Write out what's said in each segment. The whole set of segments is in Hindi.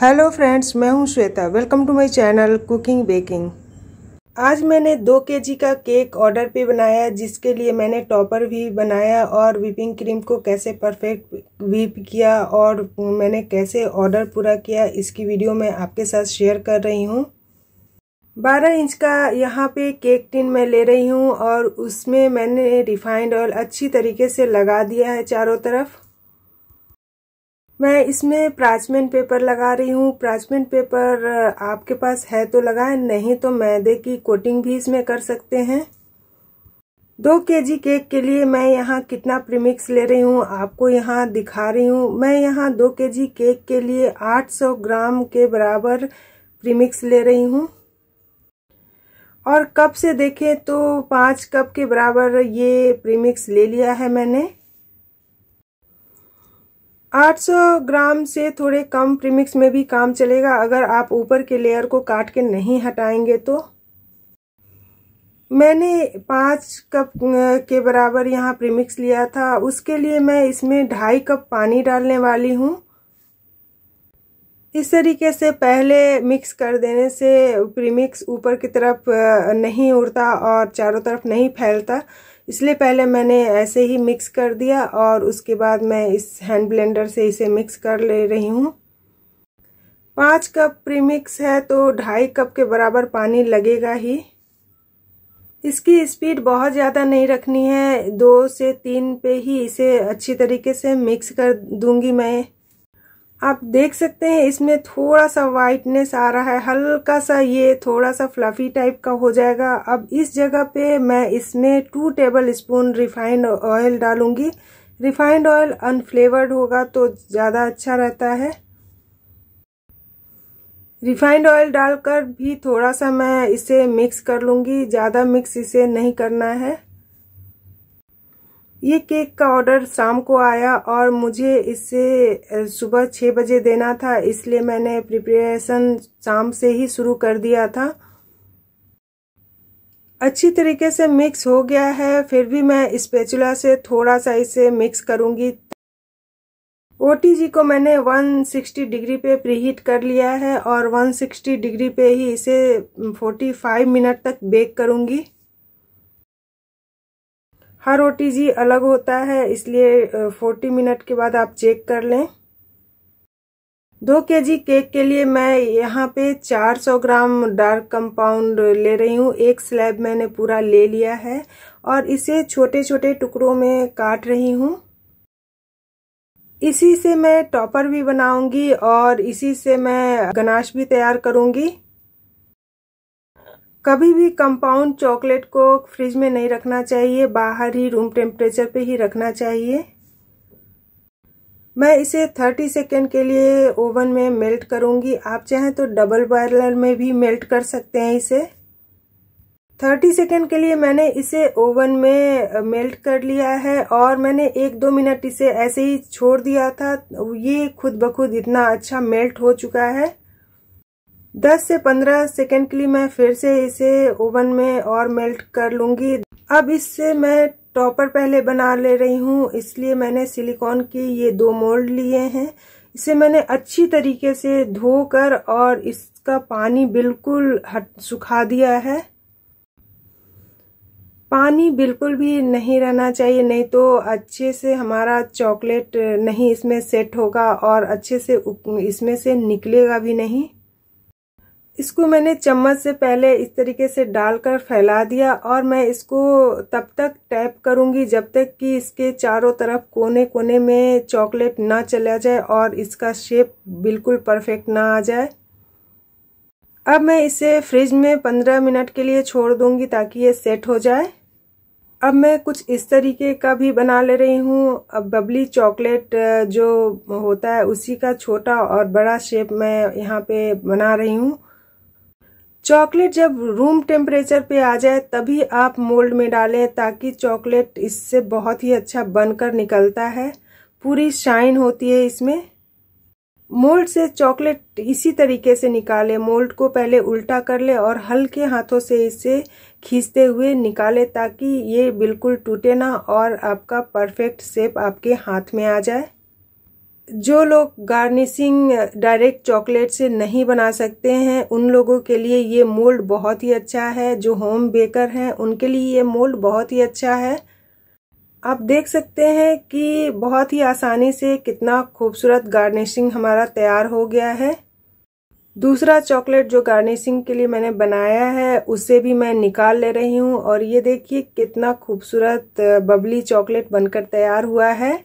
हेलो फ्रेंड्स मैं हूं Shweta welcome to my channel cooking baking आज मैंने दो के जी का केक ऑर्डर पे बनाया जिसके लिए मैंने टॉपर भी बनाया और विपिंग क्रीम को कैसे परफेक्ट व्हीप किया और मैंने कैसे ऑर्डर पूरा किया इसकी वीडियो मैं आपके साथ शेयर कर रही हूँ बारह इंच का यहाँ पे केक टिन मैं ले रही हूँ और उसमें मैंने रिफाइंड ऑयल अच्छी तरीके से लगा दिया है चारों तरफ मैं इसमें प्राचमेंट पेपर लगा रही हूँ प्राचमेंट पेपर आपके पास है तो लगाए नहीं तो मैदे की कोटिंग भी इसमें कर सकते हैं दो केजी केक के लिए मैं यहाँ कितना प्रीमिक्स ले रही हूँ आपको यहाँ दिखा रही हूँ मैं यहाँ दो केजी केक के लिए 800 ग्राम के बराबर प्रीमिक्स ले रही हूँ और कप से देखें तो पाँच कप के बराबर ये प्रीमिक्स ले लिया है मैंने 800 ग्राम से थोड़े कम प्रीमिक्स में भी काम चलेगा अगर आप ऊपर के लेयर को काट के नहीं हटाएंगे तो मैंने पाँच कप के बराबर यहाँ प्रीमिक्स लिया था उसके लिए मैं इसमें ढाई कप पानी डालने वाली हूँ इस तरीके से पहले मिक्स कर देने से प्रीमिक्स ऊपर की तरफ नहीं उड़ता और चारों तरफ नहीं फैलता इसलिए पहले मैंने ऐसे ही मिक्स कर दिया और उसके बाद मैं इस हैंड ब्लेंडर से इसे मिक्स कर ले रही हूँ पाँच कप प्रीमिक्स है तो ढाई कप के बराबर पानी लगेगा ही इसकी स्पीड बहुत ज़्यादा नहीं रखनी है दो से तीन पे ही इसे अच्छी तरीके से मिक्स कर दूंगी मैं आप देख सकते हैं इसमें थोड़ा सा वाइटनेस आ रहा है हल्का सा ये थोड़ा सा फ्लफी टाइप का हो जाएगा अब इस जगह पे मैं इसमें two tablespoon refined oil डालूंगी रिफाइंड ऑयल अनफ्लेवर्ड होगा तो ज़्यादा अच्छा रहता है रिफाइंड ऑयल डालकर भी थोड़ा सा मैं इसे मिक्स कर लूँगी ज़्यादा मिक्स इसे नहीं करना है ये केक का ऑर्डर शाम को आया और मुझे इसे सुबह छः बजे देना था इसलिए मैंने प्रिपरेशन शाम से ही शुरू कर दिया था अच्छी तरीके से मिक्स हो गया है फिर भी मैं स्पेचुला से थोड़ा सा इसे मिक्स करूँगी ओ को मैंने 160 डिग्री पे प्रीहीट कर लिया है और 160 डिग्री पे ही इसे 45 मिनट तक बेक करूंगी हर हाँ, ओ अलग होता है इसलिए फोर्टी मिनट के बाद आप चेक कर लें दो के जी केक के लिए मैं यहाँ पे 400 ग्राम डार्क कंपाउंड ले रही हूँ एक स्लैब मैंने पूरा ले लिया है और इसे छोटे छोटे टुकड़ों में काट रही हूँ इसी से मैं टॉपर भी बनाऊंगी और इसी से मैं गनाश भी तैयार करूंगी कभी भी कंपाउंड चॉकलेट को फ्रिज में नहीं रखना चाहिए बाहर ही रूम टेम्परेचर पे ही रखना चाहिए मैं इसे 30 सेकेंड के लिए ओवन में मेल्ट करूंगी आप चाहें तो डबल बॉयलर में भी मेल्ट कर सकते हैं इसे 30 सेकेंड के लिए मैंने इसे ओवन में मेल्ट कर लिया है और मैंने एक दो मिनट इसे ऐसे ही छोड़ दिया था ये खुद ब खुद इतना अच्छा मेल्ट हो चुका है 10 से 15 सेकेंड के लिए मैं फिर से इसे ओवन में और मेल्ट कर लूँगी अब इससे मैं टॉपर पहले बना ले रही हूँ इसलिए मैंने सिलिकॉन के ये दो मोल्ड लिए हैं इसे मैंने अच्छी तरीके से धोकर और इसका पानी बिल्कुल हट सुखा दिया है पानी बिल्कुल भी नहीं रहना चाहिए नहीं तो अच्छे से हमारा चॉकलेट नहीं इसमें सेट होगा और अच्छे से इसमें से निकलेगा भी नहीं इसको मैंने चम्मच से पहले इस तरीके से डालकर फैला दिया और मैं इसको तब तक टैप करूंगी जब तक कि इसके चारों तरफ कोने कोने में चॉकलेट ना चला जाए और इसका शेप बिल्कुल परफेक्ट ना आ जाए अब मैं इसे फ्रिज में पंद्रह मिनट के लिए छोड़ दूंगी ताकि ये सेट हो जाए अब मैं कुछ इस तरीके का भी बना ले रही हूँ अब बबली चॉकलेट जो होता है उसी का छोटा और बड़ा शेप मैं यहाँ पे बना रही हूँ चॉकलेट जब रूम टेम्परेचर पे आ जाए तभी आप मोल्ड में डालें ताकि चॉकलेट इससे बहुत ही अच्छा बनकर निकलता है पूरी शाइन होती है इसमें मोल्ड से चॉकलेट इसी तरीके से निकालें मोल्ड को पहले उल्टा कर ले और हल्के हाथों से इसे खींचते हुए निकाले ताकि ये बिल्कुल टूटे ना और आपका परफेक्ट शेप आपके हाथ में आ जाए जो लोग गार्निशिंग डायरेक्ट चॉकलेट से नहीं बना सकते हैं उन लोगों के लिए ये मोल्ड बहुत ही अच्छा है जो होम बेकर हैं उनके लिए ये मोल्ड बहुत ही अच्छा है आप देख सकते हैं कि बहुत ही आसानी से कितना खूबसूरत गार्निशिंग हमारा तैयार हो गया है दूसरा चॉकलेट जो गार्निशिंग के लिए मैंने बनाया है उसे भी मैं निकाल ले रही हूँ और ये देखिए कितना खूबसूरत बबली चॉकलेट बनकर तैयार हुआ है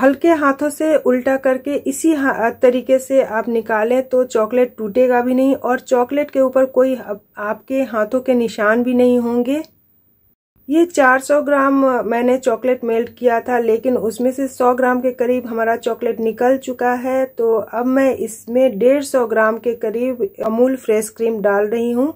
हल्के हाथों से उल्टा करके इसी तरीके से आप निकालें तो चॉकलेट टूटेगा भी नहीं और चॉकलेट के ऊपर कोई आपके हाथों के निशान भी नहीं होंगे ये 400 ग्राम मैंने चॉकलेट मेल्ट किया था लेकिन उसमें से 100 ग्राम के करीब हमारा चॉकलेट निकल चुका है तो अब मैं इसमें 150 ग्राम के करीब अमूल फ्रेश क्रीम डाल रही हूँ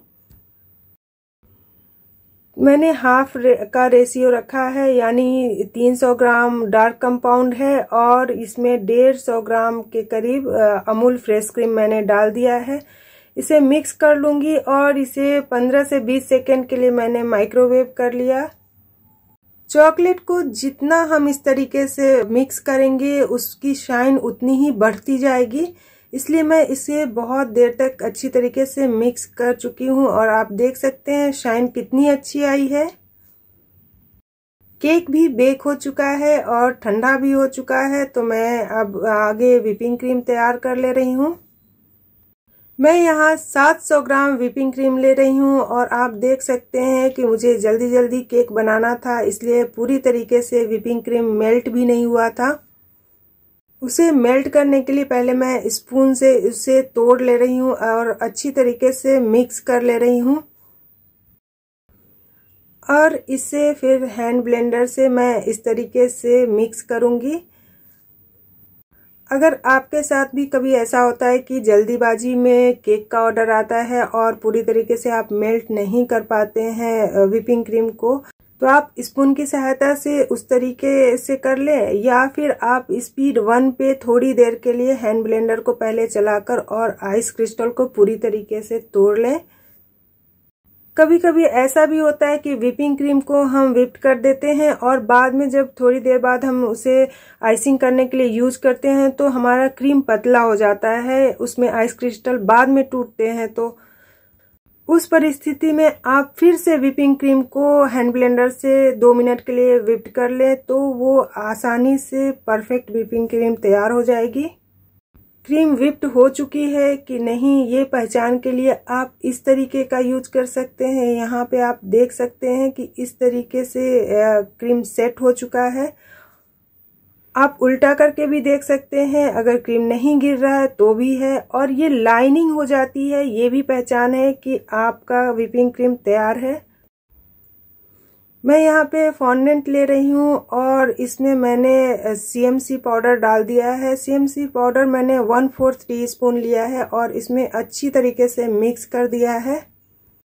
मैंने हाफ का रेशियो रखा है यानी 300 ग्राम डार्क कंपाउंड है और इसमें डेढ़ सौ ग्राम के करीब अमूल फ्रेश क्रीम मैंने डाल दिया है इसे मिक्स कर लूँगी और इसे 15 से 20 सेकेंड के लिए मैंने माइक्रोवेव कर लिया चॉकलेट को जितना हम इस तरीके से मिक्स करेंगे उसकी शाइन उतनी ही बढ़ती जाएगी इसलिए मैं इसे बहुत देर तक अच्छी तरीके से मिक्स कर चुकी हूँ और आप देख सकते हैं शाइन कितनी अच्छी आई है केक भी बेक हो चुका है और ठंडा भी हो चुका है तो मैं अब आगे व्हीपिंग क्रीम तैयार कर ले रही हूँ मैं यहाँ 700 ग्राम विपिंग क्रीम ले रही हूँ और आप देख सकते हैं कि मुझे जल्दी जल्दी केक बनाना था इसलिए पूरी तरीके से व्हीपिंग क्रीम मेल्ट भी नहीं हुआ था उसे मेल्ट करने के लिए पहले मैं स्पून से उसे तोड़ ले रही हूँ और अच्छी तरीके से मिक्स कर ले रही हूँ और इसे फिर हैंड ब्लेंडर से मैं इस तरीके से मिक्स करूँगी अगर आपके साथ भी कभी ऐसा होता है कि जल्दीबाजी में केक का ऑर्डर आता है और पूरी तरीके से आप मेल्ट नहीं कर पाते हैं विपिंग क्रीम को तो आप स्पून की सहायता से उस तरीके से कर ले या फिर आप स्पीड वन पे थोड़ी देर के लिए हैंड ब्लेंडर को पहले चलाकर और आइस क्रिस्टल को पूरी तरीके से तोड़ लें कभी कभी ऐसा भी होता है कि व्हीपिंग क्रीम को हम विप्ड कर देते हैं और बाद में जब थोड़ी देर बाद हम उसे आइसिंग करने के लिए यूज करते हैं तो हमारा क्रीम पतला हो जाता है उसमें आइस क्रिस्टल बाद में टूटते हैं तो उस परिस्थिति में आप फिर से विपिंग क्रीम को हैंड ब्लेंडर से दो मिनट के लिए व्हिप्ड कर लें तो वो आसानी से परफेक्ट विपिंग क्रीम तैयार हो जाएगी क्रीम व्हिप्ड हो चुकी है कि नहीं ये पहचान के लिए आप इस तरीके का यूज कर सकते हैं यहाँ पे आप देख सकते हैं कि इस तरीके से क्रीम सेट हो चुका है आप उल्टा करके भी देख सकते हैं अगर क्रीम नहीं गिर रहा है तो भी है और ये लाइनिंग हो जाती है ये भी पहचान है कि आपका विपिंग क्रीम तैयार है मैं यहाँ पे फॉन्डेंट ले रही हूँ और इसमें मैंने सीएमसी पाउडर डाल दिया है सीएमसी पाउडर मैंने वन फोर्थ टी स्पून लिया है और इसमें अच्छी तरीके से मिक्स कर दिया है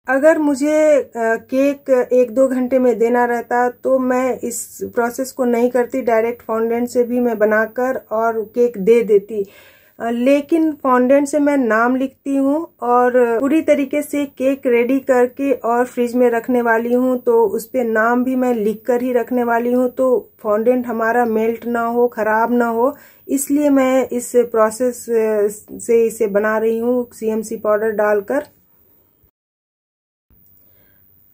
अगर मुझे केक एक दो घंटे में देना रहता तो मैं इस प्रोसेस को नहीं करती डायरेक्ट फाउंडेंट से भी मैं बनाकर और केक दे देती लेकिन फाउंडेंट से मैं नाम लिखती हूँ और पूरी तरीके से केक रेडी करके और फ्रिज में रखने वाली हूँ तो उस पर नाम भी मैं लिख कर ही रखने वाली हूँ तो फाउंडेंट हमारा मेल्ट ना हो ख़राब ना हो इसलिए मैं इस प्रोसेस से इसे बना रही हूँ सीएमसी पाउडर डालकर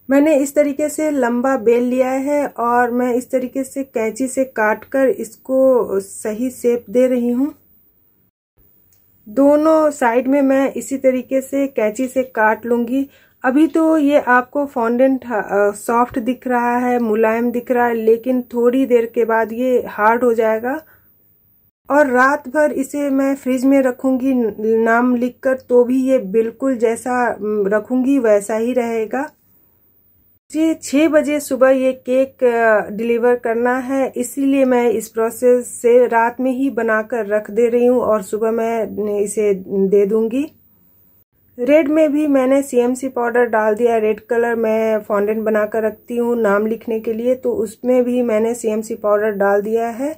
मैंने इस तरीके से लंबा बेल लिया है और मैं इस तरीके से कैंची से काट कर इसको सही सेप दे रही हूँ दोनों साइड में मैं इसी तरीके से कैंची से काट लूँगी अभी तो ये आपको फॉन्डेंट सॉफ्ट दिख रहा है मुलायम दिख रहा है लेकिन थोड़ी देर के बाद ये हार्ड हो जाएगा और रात भर इसे मैं फ्रिज में रखूँगी नाम लिखकर तो भी ये बिल्कुल जैसा रखूँगी वैसा ही रहेगा जी छः बजे सुबह ये केक डिलीवर करना है इसीलिए मैं इस प्रोसेस से रात में ही बनाकर रख दे रही हूँ और सुबह मैं इसे दे दूँगी रेड में भी मैंने सीएमसी पाउडर डाल दिया रेड कलर मैं फाउंडेंट बनाकर रखती हूँ नाम लिखने के लिए तो उसमें भी मैंने सीएमसी पाउडर डाल दिया है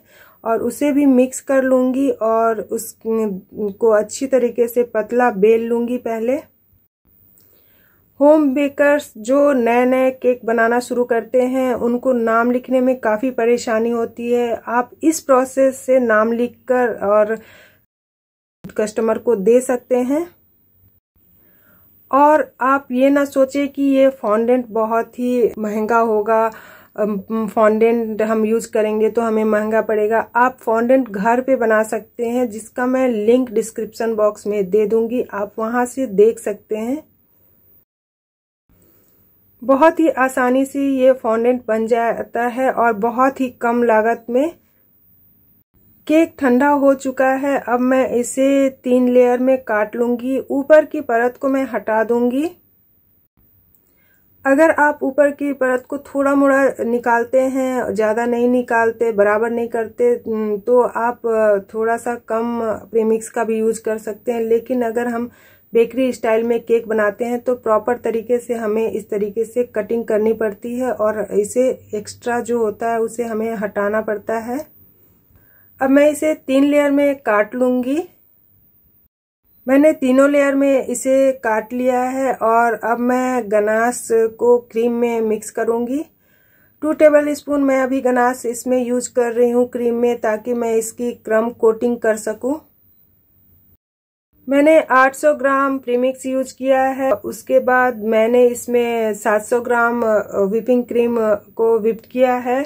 और उसे भी मिक्स कर लूँगी और उसको अच्छी तरीके से पतला बेल लूँगी पहले होम बेकर्स जो नए नए केक बनाना शुरू करते हैं उनको नाम लिखने में काफ़ी परेशानी होती है आप इस प्रोसेस से नाम लिखकर और कस्टमर को दे सकते हैं और आप ये ना सोचें कि ये फॉन्डेंट बहुत ही महंगा होगा फॉन्डेंट हम यूज़ करेंगे तो हमें महंगा पड़ेगा आप फॉन्डेंट घर पे बना सकते हैं जिसका मैं लिंक डिस्क्रिप्शन बॉक्स में दे दूंगी आप वहाँ से देख सकते हैं बहुत ही आसानी से ये फॉन्डेंट बन जाता है और बहुत ही कम लागत में केक ठंडा हो चुका है अब मैं इसे तीन लेयर में काट लूंगी ऊपर की परत को मैं हटा दूंगी अगर आप ऊपर की परत को थोड़ा मोड़ा निकालते हैं ज़्यादा नहीं निकालते बराबर नहीं करते हम्म, तो आप थोड़ा सा कम प्रीमिक्स का भी यूज कर सकते हैं लेकिन अगर हम बेकरी स्टाइल में केक बनाते हैं तो प्रॉपर तरीके से हमें इस तरीके से कटिंग करनी पड़ती है और इसे एक्स्ट्रा जो होता है उसे हमें हटाना पड़ता है अब मैं इसे तीन लेयर में काट लूँगी मैंने तीनों लेयर में इसे काट लिया है और अब मैं गनास को क्रीम में मिक्स करूँगी टू टेबल स्पून मैं अभी गनास इसमें यूज कर रही हूँ क्रीम में ताकि मैं इसकी क्रम कोटिंग कर सकूँ मैंने 800 ग्राम प्रीमिक्स यूज किया है उसके बाद मैंने इसमें 700 ग्राम विपिंग क्रीम को विप्ड किया है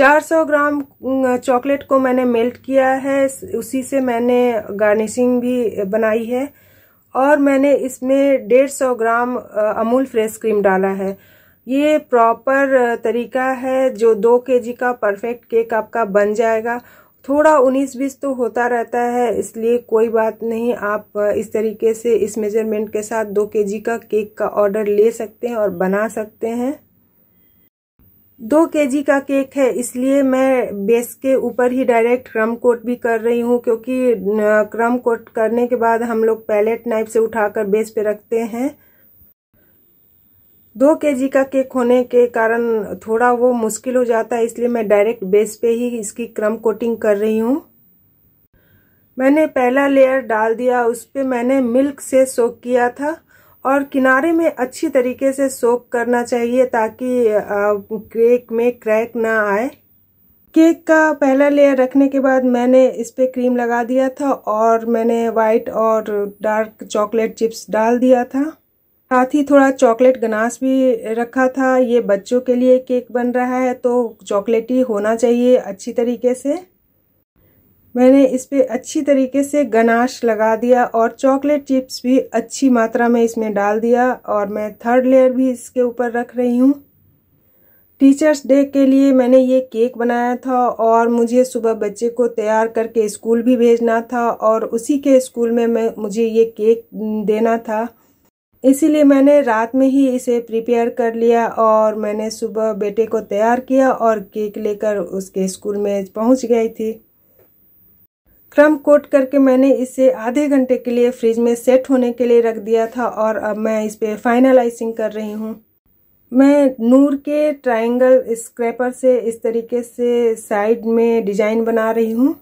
400 ग्राम चॉकलेट को मैंने मेल्ट किया है उसी से मैंने गार्निशिंग भी बनाई है और मैंने इसमें 150 ग्राम अमूल फ्रेश क्रीम डाला है ये प्रॉपर तरीका है जो दो केजी का परफेक्ट केक आपका बन जाएगा थोड़ा उन्नीस बीस तो होता रहता है इसलिए कोई बात नहीं आप इस तरीके से इस मेजरमेंट के साथ दो केजी का केक का ऑर्डर ले सकते हैं और बना सकते हैं दो केजी का केक है इसलिए मैं बेस के ऊपर ही डायरेक्ट क्रम कोट भी कर रही हूँ क्योंकि क्रम कोट करने के बाद हम लोग पैलेट नाइफ से उठाकर बेस पे रखते हैं दो केजी का केक होने के कारण थोड़ा वो मुश्किल हो जाता है इसलिए मैं डायरेक्ट बेस पे ही इसकी क्रम कोटिंग कर रही हूँ मैंने पहला लेयर डाल दिया उस पर मैंने मिल्क से सोक किया था और किनारे में अच्छी तरीके से सोक करना चाहिए ताकि केक में क्रैक ना आए केक का पहला लेयर रखने के बाद मैंने इस पर क्रीम लगा दिया था और मैंने वाइट और डार्क चॉकलेट चिप्स डाल दिया था साथ ही थोड़ा चॉकलेट गनाश भी रखा था ये बच्चों के लिए केक बन रहा है तो चॉकलेटी होना चाहिए अच्छी तरीके से मैंने इस पर अच्छी तरीके से गनाश लगा दिया और चॉकलेट चिप्स भी अच्छी मात्रा में इसमें डाल दिया और मैं थर्ड लेयर भी इसके ऊपर रख रही हूँ टीचर्स डे के लिए मैंने ये केक बनाया था और मुझे सुबह बच्चे को तैयार करके स्कूल भी भेजना था और उसी के स्कूल में मैं मुझे ये केक देना था इसीलिए मैंने रात में ही इसे प्रिपेयर कर लिया और मैंने सुबह बेटे को तैयार किया और केक लेकर उसके स्कूल में पहुंच गई थी क्रम कोट करके मैंने इसे आधे घंटे के लिए फ्रिज में सेट होने के लिए रख दिया था और अब मैं इस पर फाइनलाइजिंग कर रही हूँ मैं नूर के ट्रायंगल स्क्रैपर से इस तरीके से साइड में डिजाइन बना रही हूँ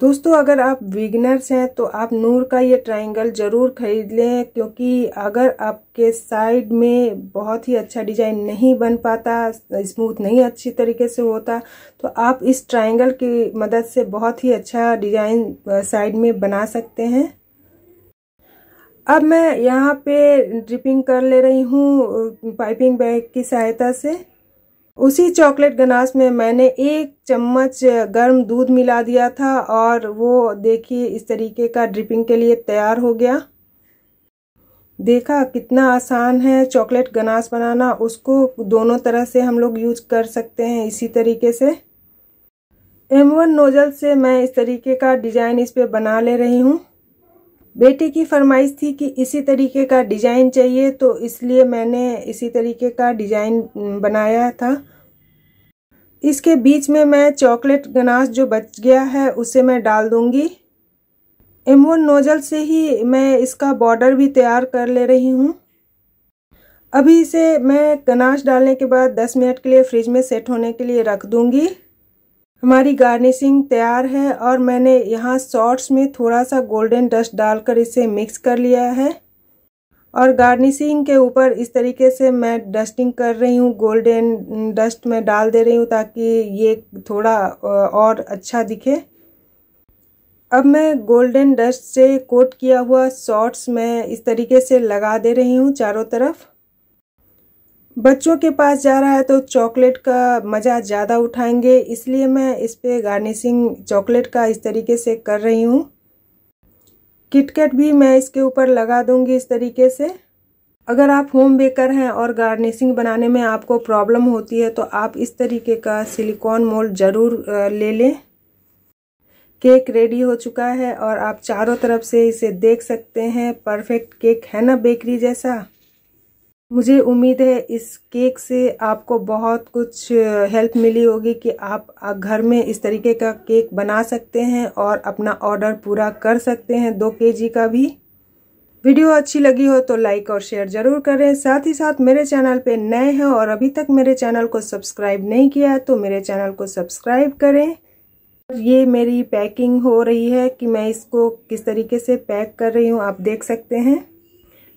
दोस्तों अगर आप विगनर्स हैं तो आप नूर का ये ट्रायंगल ज़रूर खरीद लें क्योंकि अगर आपके साइड में बहुत ही अच्छा डिजाइन नहीं बन पाता स्मूथ नहीं अच्छी तरीके से होता तो आप इस ट्रायंगल की मदद से बहुत ही अच्छा डिजाइन साइड में बना सकते हैं अब मैं यहाँ पे ड्रिपिंग कर ले रही हूँ पाइपिंग बैग की सहायता से उसी चॉकलेट गनाश में मैंने एक चम्मच गर्म दूध मिला दिया था और वो देखिए इस तरीके का ड्रिपिंग के लिए तैयार हो गया देखा कितना आसान है चॉकलेट गनास बनाना उसको दोनों तरह से हम लोग यूज कर सकते हैं इसी तरीके से एम वन नोजल से मैं इस तरीके का डिजाइन इस पर बना ले रही हूँ बेटे की फरमाइश थी कि इसी तरीके का डिज़ाइन चाहिए तो इसलिए मैंने इसी तरीके का डिज़ाइन बनाया था इसके बीच में मैं चॉकलेट गनाश जो बच गया है उसे मैं डाल दूंगी एमोन नोजल से ही मैं इसका बॉर्डर भी तैयार कर ले रही हूँ अभी इसे मैं गनाश डालने के बाद 10 मिनट के लिए फ्रिज में सेट होने के लिए रख दूँगी हमारी गार्निशिंग तैयार है और मैंने यहाँ शॉर्ट्स में थोड़ा सा गोल्डन डस्ट डालकर इसे मिक्स कर लिया है और गार्निशिंग के ऊपर इस तरीके से मैं डस्टिंग कर रही हूँ गोल्डन डस्ट में डाल दे रही हूँ ताकि ये थोड़ा और अच्छा दिखे अब मैं गोल्डन डस्ट से कोट किया हुआ शॉर्ट्स में इस तरीके से लगा दे रही हूँ चारों तरफ बच्चों के पास जा रहा है तो चॉकलेट का मज़ा ज़्यादा उठाएंगे इसलिए मैं इस पर गार्निशिंग चॉकलेट का इस तरीके से कर रही हूँ किटकेट भी मैं इसके ऊपर लगा दूँगी इस तरीके से अगर आप होम बेकर हैं और गार्निशिंग बनाने में आपको प्रॉब्लम होती है तो आप इस तरीके का सिलिकॉन मोल्ड ज़रूर ले लें केक रेडी हो चुका है और आप चारों तरफ से इसे देख सकते हैं परफेक्ट केक है ना बेकरी जैसा मुझे उम्मीद है इस केक से आपको बहुत कुछ हेल्प मिली होगी कि आप घर में इस तरीके का केक बना सकते हैं और अपना ऑर्डर पूरा कर सकते हैं दो केजी का भी वीडियो अच्छी लगी हो तो लाइक और शेयर ज़रूर करें साथ ही साथ मेरे चैनल पे नए हैं और अभी तक मेरे चैनल को सब्सक्राइब नहीं किया है तो मेरे चैनल को सब्सक्राइब करें ये मेरी पैकिंग हो रही है कि मैं इसको किस तरीके से पैक कर रही हूँ आप देख सकते हैं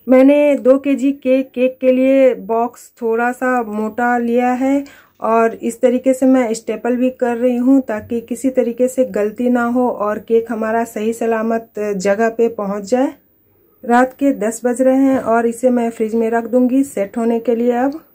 मैंने दो के जी केक केक के लिए बॉक्स थोड़ा सा मोटा लिया है और इस तरीके से मैं स्टेपल भी कर रही हूँ ताकि किसी तरीके से गलती ना हो और केक हमारा सही सलामत जगह पे पहुँच जाए रात के दस बज रहे हैं और इसे मैं फ्रिज में रख दूँगी सेट होने के लिए अब